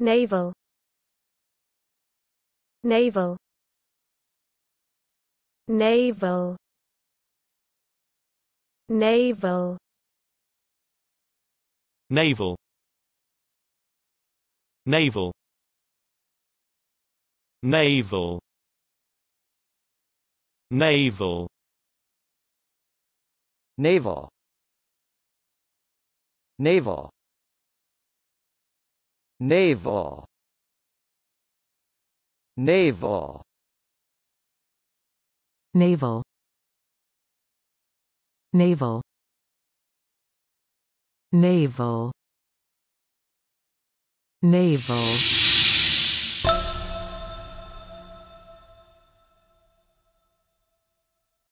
naval naval naval naval naval naval naval naval naval naval Naval Naval Naval Naval Naval Naval